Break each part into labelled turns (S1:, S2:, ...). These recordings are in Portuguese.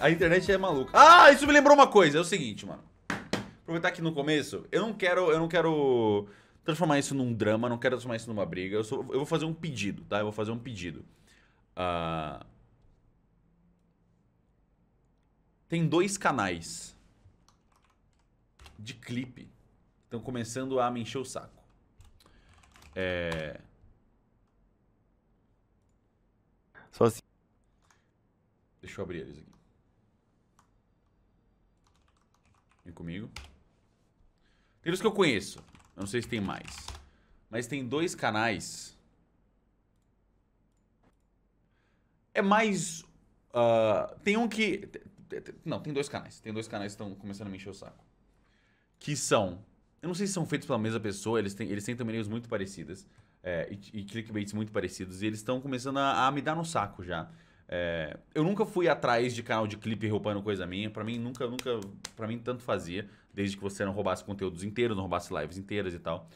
S1: A internet é maluca. Ah, isso me lembrou uma coisa. É o seguinte, mano. Aproveitar aqui no começo, eu não quero, eu não quero transformar isso num drama, não quero transformar isso numa briga. Eu, sou, eu vou fazer um pedido, tá? Eu vou fazer um pedido. Uh... Tem dois canais de clipe que estão começando a me encher o saco. É... Só assim. Deixa eu abrir eles aqui. Vem comigo. Tem os que eu conheço. Eu não sei se tem mais. Mas tem dois canais. É mais... Uh, tem um que... Não, tem dois canais. Tem dois canais que estão começando a me encher o saco. Que são... Eu não sei se são feitos pela mesma pessoa. Eles têm, eles têm thumbnails muito parecidas. É, e, e clickbaits muito parecidos. E eles estão começando a, a me dar no saco já. É, eu nunca fui atrás de canal de clipe roubando coisa minha. Para mim, nunca, nunca. para mim, tanto fazia. Desde que você não roubasse conteúdos inteiros, não roubasse lives inteiras e tal.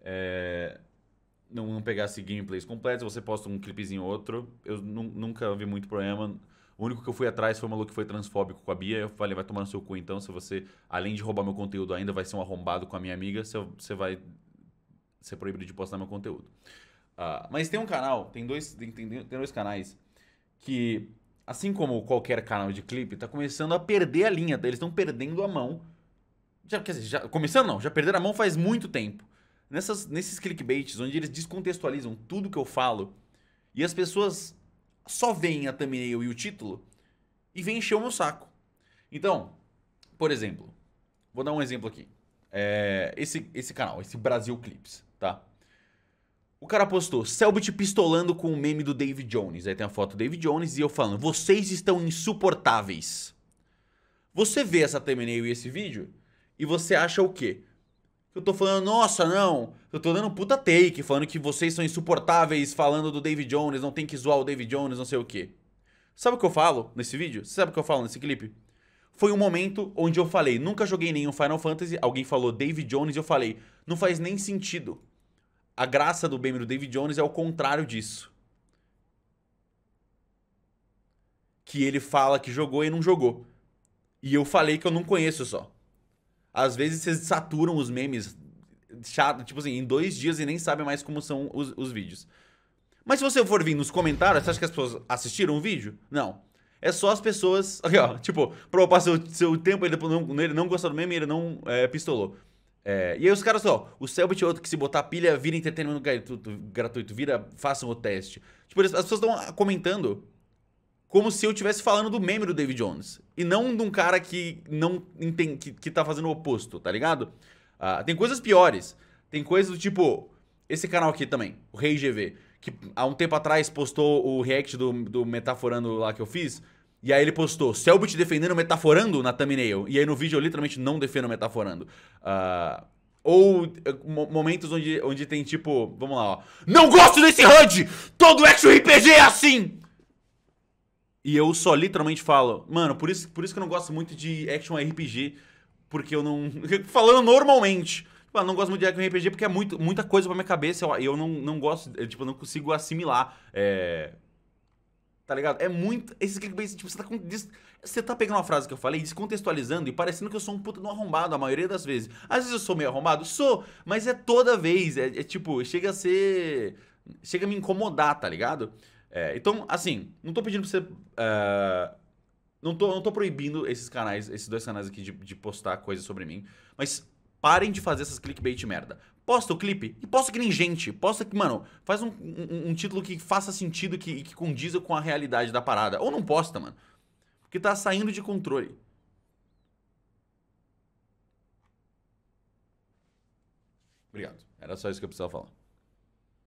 S1: É, não, não pegasse gameplays completos, você posta um clipezinho outro. Eu nunca vi muito problema. O único que eu fui atrás foi um maluco que foi transfóbico com a Bia. Eu falei, vai tomar no seu cu então. Se você, além de roubar meu conteúdo, ainda vai ser um arrombado com a minha amiga, você, você vai ser proibido de postar meu conteúdo. Uh, mas tem um canal, tem dois, tem, tem, tem dois canais que, assim como qualquer canal de clipe, está começando a perder a linha, tá? eles estão perdendo a mão. Já, quer dizer, já, começando não, já perderam a mão faz muito tempo. Nessas, nesses clickbaits, onde eles descontextualizam tudo que eu falo, e as pessoas só veem a thumbnail e o título, e vem encher o meu saco. Então, por exemplo, vou dar um exemplo aqui. É, esse, esse canal, esse Brasil Clips, tá? O cara postou, Selbit pistolando com o meme do David Jones. Aí tem a foto do David Jones e eu falando, vocês estão insuportáveis. Você vê essa thumbnail e esse vídeo e você acha o quê? Eu tô falando, nossa, não, eu tô dando puta take, falando que vocês são insuportáveis, falando do David Jones, não tem que zoar o David Jones, não sei o quê. Sabe o que eu falo nesse vídeo? Você sabe o que eu falo nesse clipe? Foi um momento onde eu falei, nunca joguei nenhum Final Fantasy, alguém falou David Jones e eu falei, não faz nem sentido. A graça do meme do David Jones é o contrário disso. Que ele fala que jogou e não jogou. E eu falei que eu não conheço só. Às vezes vocês saturam os memes chato, tipo assim, em dois dias e nem sabem mais como são os, os vídeos. Mas se você for vir nos comentários, você acha que as pessoas assistiram o vídeo? Não. É só as pessoas. Aqui, ó. Tipo, pra eu passar o seu tempo, ele não, ele não gostou do meme e ele não é, pistolou. É, e aí os caras, ó, o Selbit é outro que se botar pilha vira entretenimento gratuito, vira, façam o teste. Tipo, as pessoas estão ah, comentando como se eu estivesse falando do meme do David Jones. E não de um cara que não entende, que, que tá fazendo o oposto, tá ligado? Ah, tem coisas piores. Tem coisas do tipo, esse canal aqui também, o ReiGV, que há um tempo atrás postou o react do, do Metaforando lá que eu fiz, e aí ele postou, Selbit defendendo metaforando na thumbnail. E aí no vídeo eu literalmente não defendo metaforando. Uh, ou eh, momentos onde, onde tem tipo, vamos lá, ó. Não gosto desse HUD! Todo action RPG é assim! E eu só literalmente falo, mano, por isso, por isso que eu não gosto muito de action RPG, porque eu não. Falando normalmente. Mano, tipo, ah, não gosto muito de action RPG porque é muito, muita coisa pra minha cabeça e eu, eu não, não gosto, eu, tipo, não consigo assimilar. É Tá ligado? É muito. Esses clickbait tipo, você tá, com... você tá pegando uma frase que eu falei, descontextualizando e parecendo que eu sou um puta não arrombado a maioria das vezes. Às vezes eu sou meio arrombado? Sou, mas é toda vez. É, é tipo, chega a ser. Chega a me incomodar, tá ligado? É, então, assim, não tô pedindo pra você. Uh, não, tô, não tô proibindo esses canais, esses dois canais aqui de, de postar coisas sobre mim, mas parem de fazer essas clickbait merda. Posta o clipe e posta que nem gente. Posta que, mano, faz um, um, um título que faça sentido que, que condiza com a realidade da parada. Ou não posta, mano. Porque tá saindo de controle. Obrigado. Era só isso que eu precisava falar.